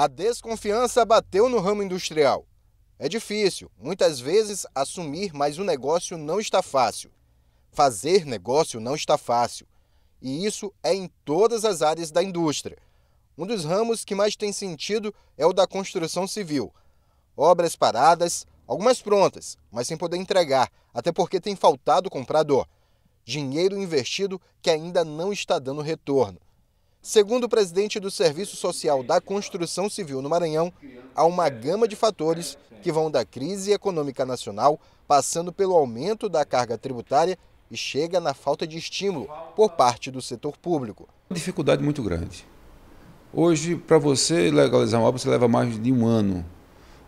A desconfiança bateu no ramo industrial. É difícil, muitas vezes, assumir, mas o negócio não está fácil. Fazer negócio não está fácil. E isso é em todas as áreas da indústria. Um dos ramos que mais tem sentido é o da construção civil. Obras paradas, algumas prontas, mas sem poder entregar, até porque tem faltado comprador. Dinheiro investido que ainda não está dando retorno. Segundo o presidente do Serviço Social da Construção Civil no Maranhão, há uma gama de fatores que vão da crise econômica nacional, passando pelo aumento da carga tributária e chega na falta de estímulo por parte do setor público. Uma Dificuldade muito grande. Hoje, para você legalizar uma obra, você leva mais de um ano.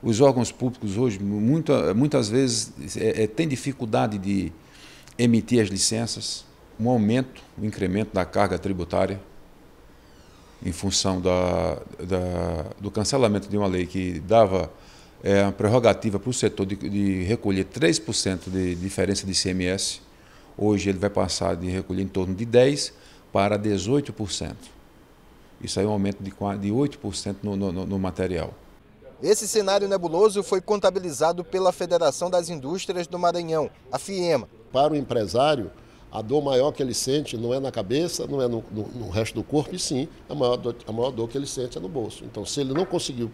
Os órgãos públicos hoje, muitas vezes, é, é, têm dificuldade de emitir as licenças, um aumento, um incremento da carga tributária em função da, da, do cancelamento de uma lei que dava é, uma prerrogativa para o setor de, de recolher 3% de diferença de CMS, Hoje ele vai passar de recolher em torno de 10% para 18%. Isso aí é um aumento de, 8% no, no, no material. Esse cenário nebuloso foi contabilizado pela Federação das Indústrias do Maranhão, a FIEMA. Para o empresário, a dor maior que ele sente não é na cabeça, não é no, no, no resto do corpo, e sim, a maior, dor, a maior dor que ele sente é no bolso. Então, se ele não conseguiu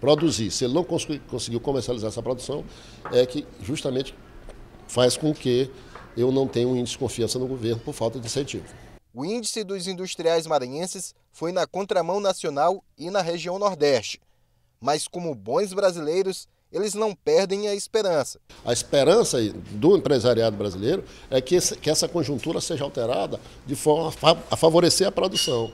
produzir, se ele não cons conseguiu comercializar essa produção, é que justamente faz com que eu não tenha um índice de confiança no governo por falta de incentivo. O índice dos industriais maranhenses foi na contramão nacional e na região Nordeste. Mas, como bons brasileiros, eles não perdem a esperança. A esperança do empresariado brasileiro é que, esse, que essa conjuntura seja alterada de forma a favorecer a produção.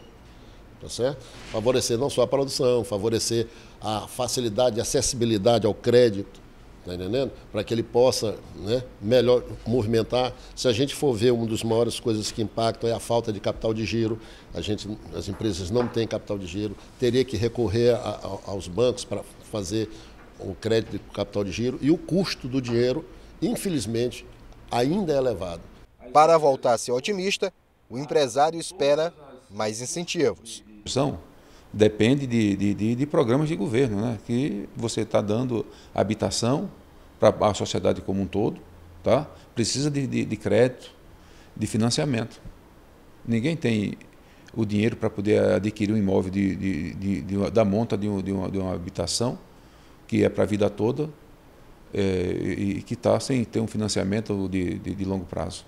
Tá certo? Favorecer não só a produção, favorecer a facilidade, a acessibilidade ao crédito, tá entendendo? Para que ele possa né, melhor movimentar. Se a gente for ver, uma das maiores coisas que impactam é a falta de capital de giro. A gente, as empresas não têm capital de giro, teria que recorrer a, a, aos bancos para fazer o crédito de capital de giro e o custo do dinheiro, infelizmente, ainda é elevado. Para voltar a ser otimista, o empresário espera mais incentivos. São depende de, de, de, de, programas de governo, né? que você está dando habitação para a sociedade como um todo, tá? precisa de, de, de crédito, de financiamento. Ninguém tem o dinheiro para poder adquirir um imóvel de, de, de, de, da monta de, um, de, uma, de uma habitação que é para a vida toda é, e, que está sem ter um financiamento de, de, de longo prazo.